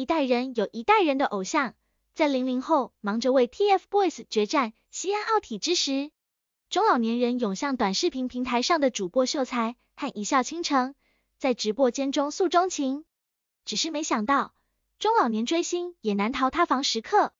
一代人有一代人的偶像，在零零后忙着为 TFBOYS 决战西安奥体之时，中老年人涌向短视频平台上的主播秀才和一笑倾城，在直播间中诉衷情。只是没想到，中老年追星也难逃塌房时刻。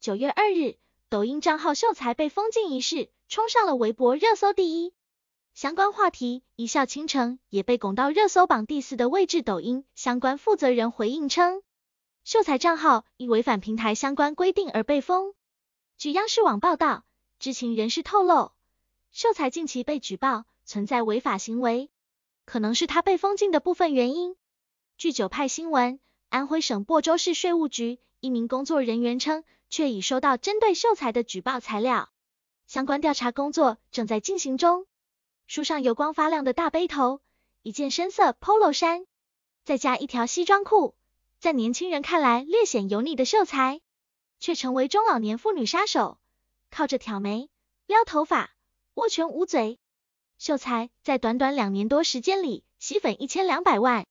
九月二日，抖音账号秀才被封禁一事冲上了微博热搜第一，相关话题一笑倾城也被拱到热搜榜第四的位置。抖音相关负责人回应称。秀才账号因违反平台相关规定而被封。据央视网报道，知情人士透露，秀才近期被举报存在违法行为，可能是他被封禁的部分原因。据九派新闻，安徽省亳州市税务局一名工作人员称，却已收到针对秀才的举报材料，相关调查工作正在进行中。书上油光发亮的大背头，一件深色 polo 衫，再加一条西装裤。在年轻人看来略显油腻的秀才，却成为中老年妇女杀手，靠着挑眉、撩头发、握拳捂嘴，秀才在短短两年多时间里吸粉一千两百万，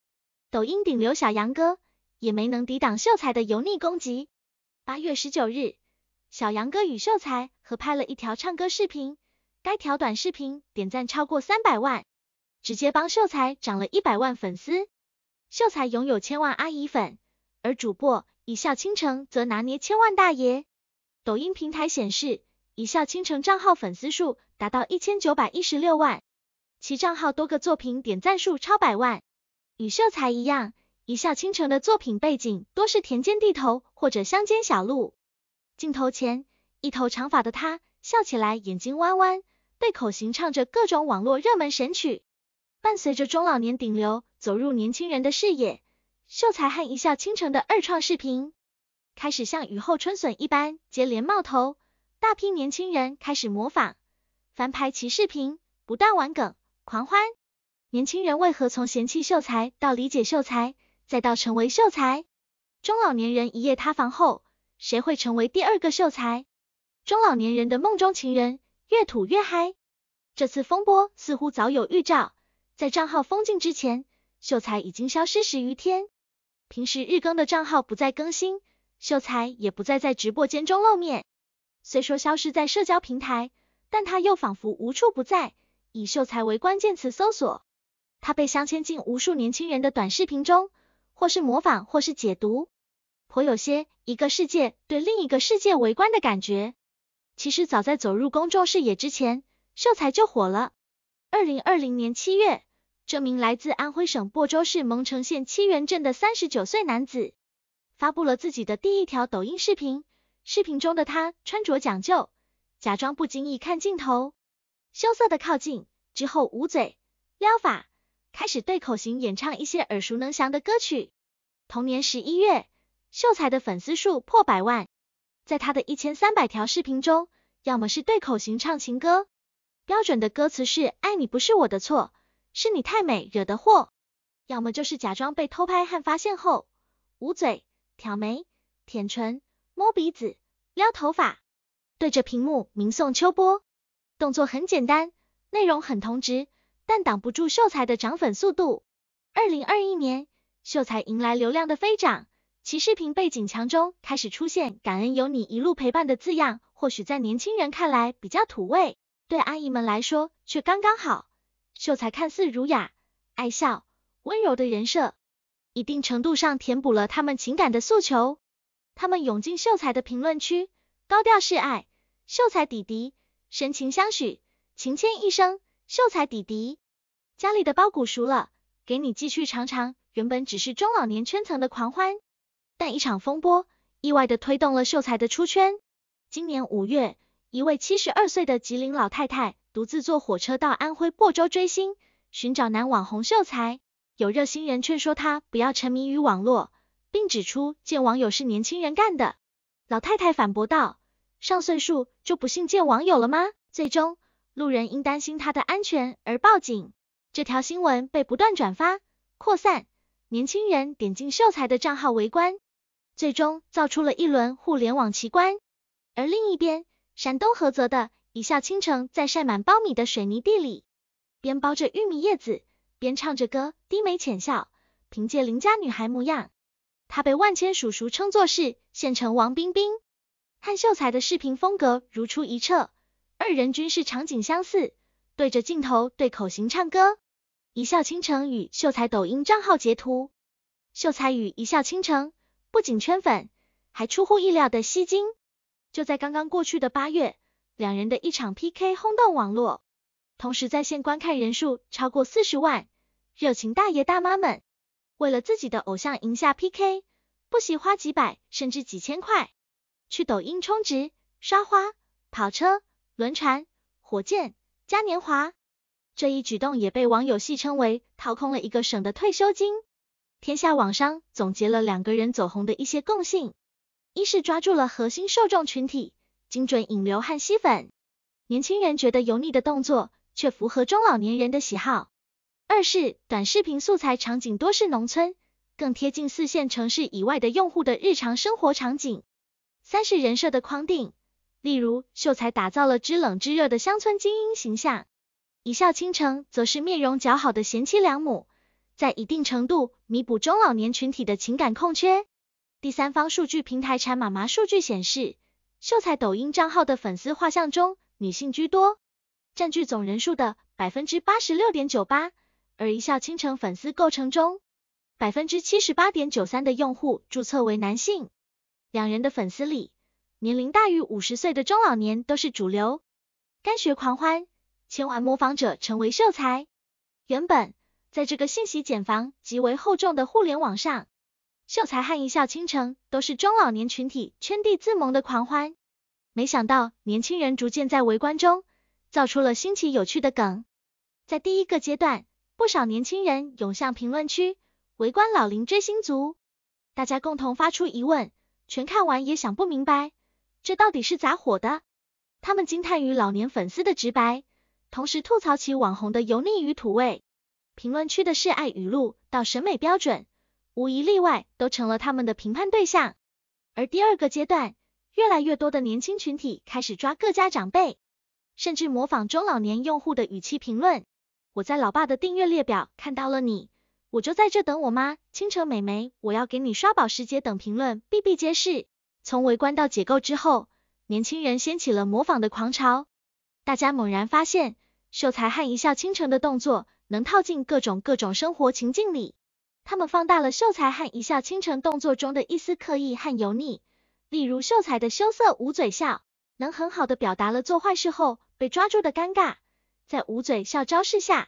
抖音顶流小杨哥也没能抵挡秀才的油腻攻击。八月十九日，小杨哥与秀才合拍了一条唱歌视频，该条短视频点赞超过三百万，直接帮秀才涨了一百万粉丝，秀才拥有千万阿姨粉。而主播一笑倾城则拿捏千万大爷，抖音平台显示，一笑倾城账号粉丝数达到一千九百一十六万，其账号多个作品点赞数超百万。与秀才一样，一笑倾城的作品背景多是田间地头或者乡间小路，镜头前，一头长发的他笑起来眼睛弯弯，对口型唱着各种网络热门神曲，伴随着中老年顶流走入年轻人的视野。秀才和一笑倾城的二创视频开始像雨后春笋一般接连冒头，大批年轻人开始模仿、翻拍其视频，不断玩梗狂欢。年轻人为何从嫌弃秀才到理解秀才，再到成为秀才？中老年人一夜塌房后，谁会成为第二个秀才？中老年人的梦中情人越土越嗨。这次风波似乎早有预兆，在账号封禁之前，秀才已经消失十余天。平时日更的账号不再更新，秀才也不再在直播间中露面。虽说消失在社交平台，但他又仿佛无处不在。以秀才为关键词搜索，他被镶嵌进无数年轻人的短视频中，或是模仿，或是解读，颇有些一个世界对另一个世界围观的感觉。其实早在走入公众视野之前，秀才就火了。二零二零年七月。这名来自安徽省亳州市蒙城县七原镇的三十九岁男子，发布了自己的第一条抖音视频。视频中的他穿着讲究，假装不经意看镜头，羞涩的靠近，之后捂嘴撩法，开始对口型演唱一些耳熟能详的歌曲。同年十一月，秀才的粉丝数破百万。在他的一千三百条视频中，要么是对口型唱情歌，标准的歌词是“爱你不是我的错”。是你太美惹的祸，要么就是假装被偷拍和发现后，捂嘴、挑眉、舔唇、摸鼻子、撩头发，对着屏幕明送秋波。动作很简单，内容很同质，但挡不住秀才的涨粉速度。二零二一年，秀才迎来流量的飞涨，其视频背景墙中开始出现“感恩有你一路陪伴”的字样，或许在年轻人看来比较土味，对阿姨们来说却刚刚好。秀才看似儒雅、爱笑、温柔的人设，一定程度上填补了他们情感的诉求。他们涌进秀才的评论区，高调示爱，秀才弟弟深情相许，情牵一生。秀才弟弟家里的包谷熟了，给你继续尝尝。原本只是中老年圈层的狂欢，但一场风波意外的推动了秀才的出圈。今年五月，一位七十二岁的吉林老太太。独自坐火车到安徽亳州追星，寻找男网红秀才。有热心人劝说他不要沉迷于网络，并指出见网友是年轻人干的。老太太反驳道：“上岁数就不信见网友了吗？”最终，路人因担心他的安全而报警。这条新闻被不断转发、扩散，年轻人点进秀才的账号围观，最终造出了一轮互联网奇观。而另一边，山东菏泽的。一笑倾城在晒满苞米的水泥地里，边包着玉米叶子，边唱着歌，低眉浅笑。凭借邻家女孩模样，她被万千叔叔称作是县城王冰冰。和秀才的视频风格如出一辙，二人均是场景相似，对着镜头对口型唱歌。一笑倾城与秀才抖音账号截图。秀才与一笑倾城不仅圈粉，还出乎意料的吸睛。就在刚刚过去的八月。两人的一场 PK 轰动网络，同时在线观看人数超过四十万，热情大爷大妈们为了自己的偶像赢下 PK，不惜花几百甚至几千块去抖音充值、刷花、跑车、轮船、火箭、嘉年华。这一举动也被网友戏称为掏空了一个省的退休金。天下网商总结了两个人走红的一些共性，一是抓住了核心受众群体。精准引流和吸粉，年轻人觉得油腻的动作，却符合中老年人的喜好。二是短视频素材场景多是农村，更贴近四线城市以外的用户的日常生活场景。三是人设的框定，例如秀才打造了知冷知热的乡村精英形象，一笑倾城则是面容姣好的贤妻良母，在一定程度弥补中老年群体的情感空缺。第三方数据平台产妈妈数据显示。秀才抖音账号的粉丝画像中，女性居多，占据总人数的百分之八十六点九八。而一笑倾城粉丝构成中，百分之七十八点九三的用户注册为男性。两人的粉丝里，年龄大于五十岁的中老年都是主流。干学狂欢，千万模仿者成为秀才。原本，在这个信息茧房极为厚重的互联网上，《秀才》和《一笑倾城》都是中老年群体圈地自萌的狂欢，没想到年轻人逐渐在围观中造出了新奇有趣的梗。在第一个阶段，不少年轻人涌向评论区围观老龄追星族，大家共同发出疑问，全看完也想不明白这到底是咋火的。他们惊叹于老年粉丝的直白，同时吐槽起网红的油腻与土味。评论区的示爱语录到审美标准。无一例外，都成了他们的评判对象。而第二个阶段，越来越多的年轻群体开始抓各家长辈，甚至模仿中老年用户的语气评论。我在老爸的订阅列表看到了你，我就在这等我妈。倾城美眉，我要给你刷保时捷等评论，比比皆是。从围观到解构之后，年轻人掀起了模仿的狂潮。大家猛然发现，秀才和一笑倾城的动作，能套进各种各种生活情境里。他们放大了秀才和一笑倾城动作中的一丝刻意和油腻，例如秀才的羞涩捂嘴笑，能很好的表达了做坏事后被抓住的尴尬，在捂嘴笑招式下，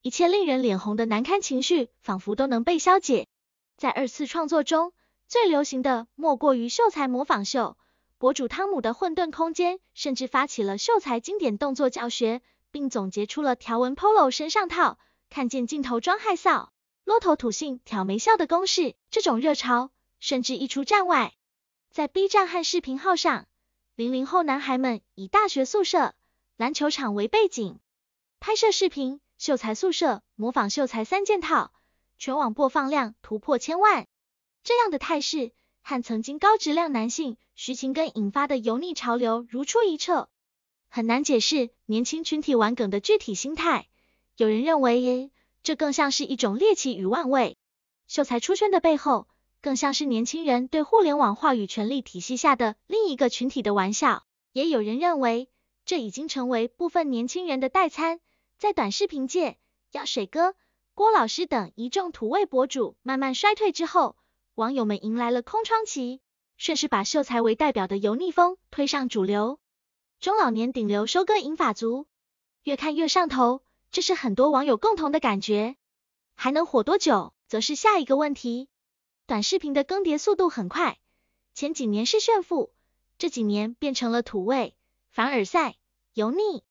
一切令人脸红的难堪情绪仿佛都能被消解。在二次创作中，最流行的莫过于秀才模仿秀，博主汤姆的混沌空间甚至发起了秀才经典动作教学，并总结出了条纹 polo 身上套，看见镜头装害臊。骆驼吐信、挑眉笑的公式，这种热潮甚至溢出站外，在 B 站和视频号上，零零后男孩们以大学宿舍、篮球场为背景，拍摄视频，秀才宿舍模仿秀才三件套，全网播放量突破千万。这样的态势和曾经高质量男性徐勤根引发的油腻潮流如出一辙，很难解释年轻群体玩梗的具体心态。有人认为。这更像是一种猎奇与万味。秀才出圈的背后，更像是年轻人对互联网话语权力体系下的另一个群体的玩笑。也有人认为，这已经成为部分年轻人的代餐。在短视频界，药水哥、郭老师等一众土味博主慢慢衰退之后，网友们迎来了空窗期，顺势把秀才为代表的油腻风推上主流。中老年顶流收割银发族，越看越上头。这是很多网友共同的感觉，还能火多久，则是下一个问题。短视频的更迭速度很快，前几年是炫富，这几年变成了土味、凡尔赛、油腻。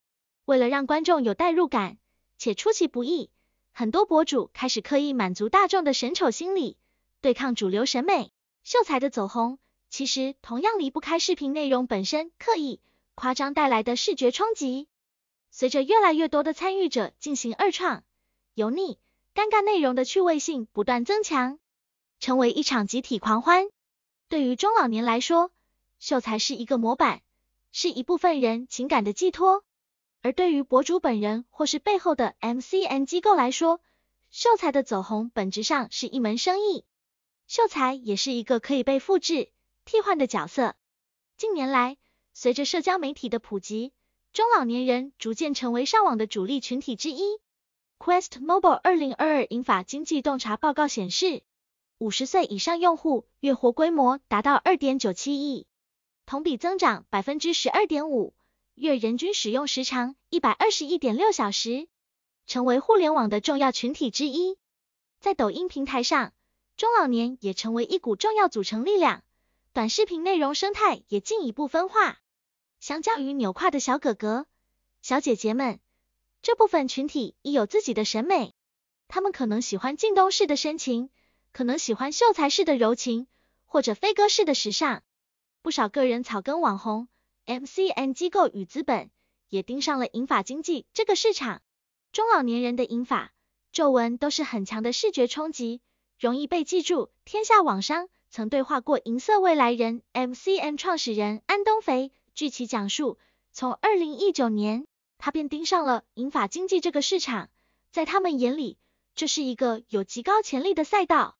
为了让观众有代入感且出其不意，很多博主开始刻意满足大众的审丑心理，对抗主流审美。秀才的走红，其实同样离不开视频内容本身刻意夸张带来的视觉冲击。随着越来越多的参与者进行二创，油腻、尴尬内容的趣味性不断增强，成为一场集体狂欢。对于中老年来说，秀才是一个模板，是一部分人情感的寄托；而对于博主本人或是背后的 MCN 机构来说，秀才的走红本质上是一门生意，秀才也是一个可以被复制、替换的角色。近年来，随着社交媒体的普及，中老年人逐渐成为上网的主力群体之一。QuestMobile 2022英法经济洞察报告显示，50岁以上用户月活规模达到2.97亿，同比增长12.5%，月人均使用时长121.6小时，成为互联网的重要群体之一。在抖音平台上，中老年也成为一股重要组成力量，短视频内容生态也进一步分化。相较于扭胯的小哥哥、小姐姐们，这部分群体已有自己的审美，他们可能喜欢靳东式的深情，可能喜欢秀才式的柔情，或者飞哥式的时尚。不少个人草根网红、MCN 机构与资本也盯上了银发经济这个市场。中老年人的银发、皱纹都是很强的视觉冲击，容易被记住。天下网商曾对话过银色未来人 MCN 创始人安东肥。据其讲述，从2019年，他便盯上了银发经济这个市场，在他们眼里，这是一个有极高潜力的赛道。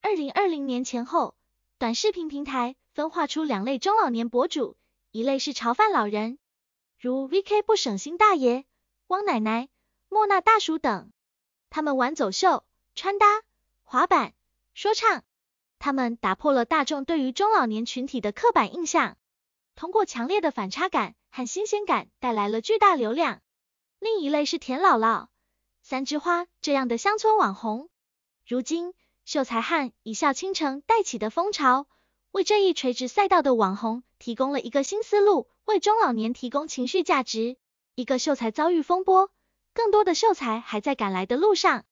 2020年前后，短视频平台分化出两类中老年博主，一类是潮范老人，如 VK 不省心大爷、汪奶奶、莫那大叔等，他们玩走秀、穿搭、滑板、说唱，他们打破了大众对于中老年群体的刻板印象。通过强烈的反差感和新鲜感带来了巨大流量。另一类是田姥姥、三枝花这样的乡村网红。如今，秀才汉一笑倾城带起的风潮，为这一垂直赛道的网红提供了一个新思路，为中老年提供情绪价值。一个秀才遭遇风波，更多的秀才还在赶来的路上。